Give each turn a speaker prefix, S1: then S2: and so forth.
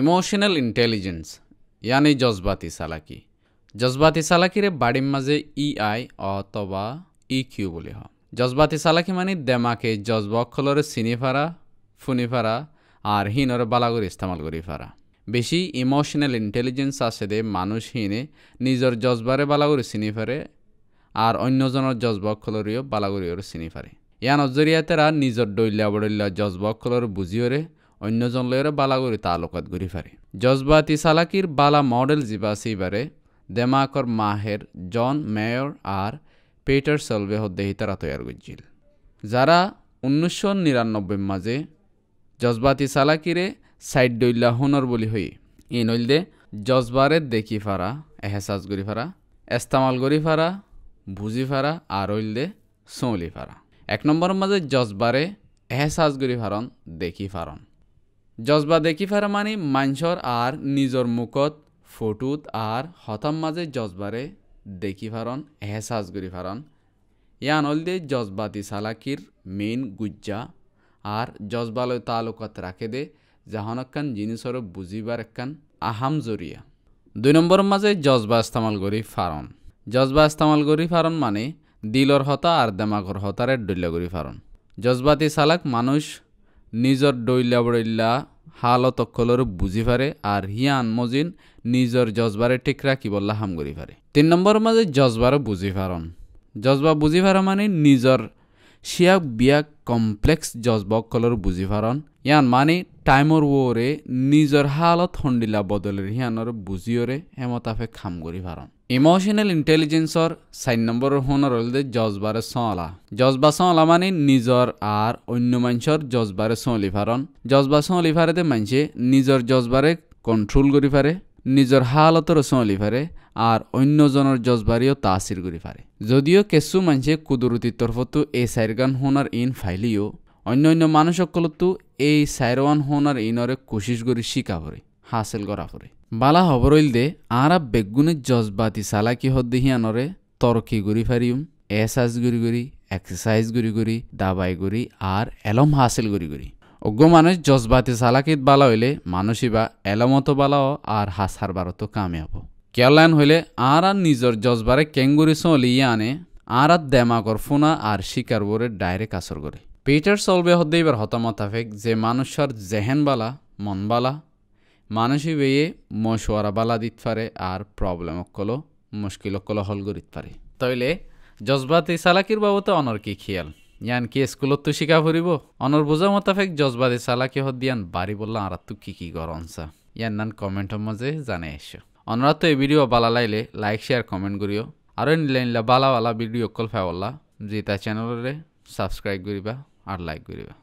S1: emotional intelligence ইয়ানি জজবাতি চালাকি জজবাতি চালাকিৰে বাড়িৰ মাজে ই e I অথবা ই e কিউ বুলি হয় জজবাতি চালাকি মানে দেমাকে জজবক্ষলৰে চিনি ফাৰা ফুনি ফাৰা আর হিনর বালাগুৰি ইস্তেমাল করি ফারা বেশি ইমোশনাল ইন্টেলিজেন্স আছে দে মানুষ হিনে নিজের জজবারে বালাগুড়ি চিনি ফারে আর অন্যজনের জজবক্ষলরিও বালাগুড়িও চিনি ফারে ইয়ান অজরিয়াতেরা নিজের দৈল্যা বদল্যা জজবক্ষলর বুঝিওরে অন্যজন লৈৰে বালা গরি তালুকাত গরি ফারে জজবাতি সালাকির বালা মডেল জিবা সিবারে দেমাকৰ মাহের জন মেয়র আর পেটার সলভে হদ্দেহি তারা তৈয়ার গজ্জিল যারা উনিশশো নিরানব্বই মাঝে জজবাতি সালাকিরে সাইড দৈল্লা হুনর বলি হই ই দে জজবারে দেখি ফারা এহেসাজ গরি ফারা এস্তামাল গরি ফারা বুঝি ফারা আর দে সৌলি ফারা এক নম্বর মাঝে জজবারে এহেসাজ গরি ফারন দেখি ফারন জজবা দেখি ফেরা মানে মাঞ্চর আর নিজর মুখত ফটুত আর হতাম মাঝে জজবারে দেখি ফারন এহসাস করি ফারন ইয়ান অলদে জজবাতি সালাকির মেইন গুজ্জা আর জজবালয় তালুকাত রাখে দে যাহন একখান জিনিসর বুঝিবার একখান আহাম জরিয়া দুই নম্বর মাঝে জজবা ইস্তেমাল করি ফারন জজবা ইস্তেমাল করি ফারন মানে দিলর হতা আর দেমাগর হতারে ডল্য করি ফারন জজবাতি সালাক মানুষ নিজর ডইলা বড়ইলা হালত অক্ষলর বুঝি পারে আর হিয়ান মজিন নিজর জজবারে ঠিক রাখি বললা হাম করি পারে তিন নম্বর মাঝে জজবার বুঝি পারন জজবা বুঝি পারা মানে নিজর চিয়াক বিয়াক কমপ্লেক্স জজবকলৰ বুজি ভাৰণ ইয়ান মানে টাইমৰ ৱৰে নিজৰ হালত সন্দিলা বদলেৰে সিহঁতৰ বুজিয়ৰে হেমতাফে খাম কৰি ভাৰণ ইম'চনেল ইণ্টেলিজেঞ্চৰ চাৰি নম্বৰৰ সোণৰ হ'ল দে জজবাৰে চঁলা জজবা চঁলা মানে নিজৰ আৰ অন্য মানুহৰ জজবাৰে চঁলি ভাৰণ জজবা চঁলি ভাৰে দে মানুহে নিজৰ জজবাৰে কণ্ট্ৰল কৰি পাৰে নিজৰ হালতৰ চলি পাৰে আর অন্যজনের জজবারিও আসির করি পারে যদিও কেঁচু মানুষে কুদরতির তরফতো এই সাইরগান হোনার ইন ফাইলিও অন্য অন্য মানুষসকলতো এই সাইরওয়ান হোনার ইনরে কোশিস করে শিকা পরে হাসিল করা পরে বালা হবরইল দে আর বেগুনে জজবাতি চালাকি হদ্দিহিয়ানরে তরকি গুরি ফারিম এসাজ গুরি গুরি এক্সারসাইজ গুরি গুরি দাবাই গুরি আর এলম হাসিল গুরি গুরি অজ্ঞ মানুষ জজবাতি সালাকিত বালা হইলে মানুষই বা এলমতো বালাও আর হাসার বারতো কামিয়াব কেয়ালান হইলে আর আর নিজের জজবারে কেঙ্গুরি চলি আনে আর আর দেমাগর ফোনা আর শিকার বরে ডাইরেক্ট আসর করে পিটার সলবে হদ্দে যে হতামতাফেক যে বালা মন বালা মানুষই বেয়ে মশওয়ারা বালা দিত পারে আর প্রবলেম অকলো মুশকিল অকল হল করিত পারে তাইলে জজবাতি সালাকির বাবতে অনর কি খেয়াল ইয়ান কি স্কুলত তো শিকা ফুৰিব অনৰ বুজা মোতাফেক জজবাদে চালা কিহত দিয়ান বললাম আর আৰাতো কি কি কৰ অঞ্চা ইয়ান নান কমেণ্টৰ মাঝে জানে আহিছোঁ অনরা তো এই ভিডিঅ' বালা লাইলে লাইক শ্বেয়াৰ কমেণ্ট করিও আৰু নিলে নিলা বালা বালা ভিডিঅ' অকল ফাইবল্লা জিতা চেনেলৰে সাবস্ক্রাইব কৰিবা আৰু লাইক কৰিবা